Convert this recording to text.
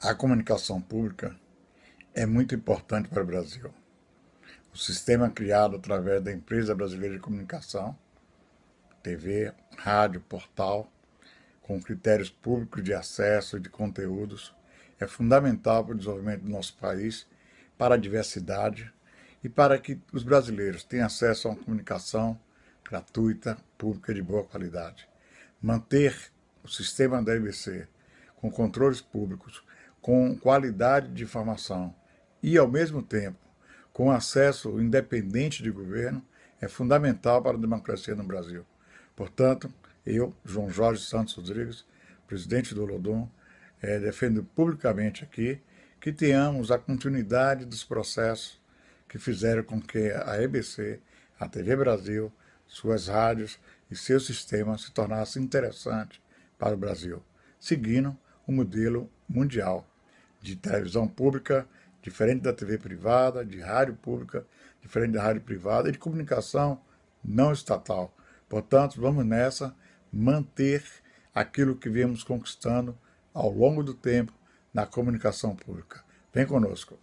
A comunicação pública é muito importante para o Brasil. O sistema é criado através da Empresa Brasileira de Comunicação, TV, rádio, portal, com critérios públicos de acesso e de conteúdos, é fundamental para o desenvolvimento do nosso país, para a diversidade e para que os brasileiros tenham acesso a uma comunicação gratuita, pública e de boa qualidade. Manter o sistema da EBC com controles públicos com qualidade de informação e, ao mesmo tempo, com acesso independente de governo, é fundamental para a democracia no Brasil. Portanto, eu, João Jorge Santos Rodrigues, presidente do Lodom, é, eh, defendo publicamente aqui que tenhamos a continuidade dos processos que fizeram com que a EBC, a TV Brasil, suas rádios e seu sistema se tornassem interessantes para o Brasil, seguindo o modelo mundial de televisão pública, diferente da TV privada, de rádio pública, diferente da rádio privada e de comunicação não estatal. Portanto, vamos nessa manter aquilo que viemos conquistando ao longo do tempo na comunicação pública. Vem conosco.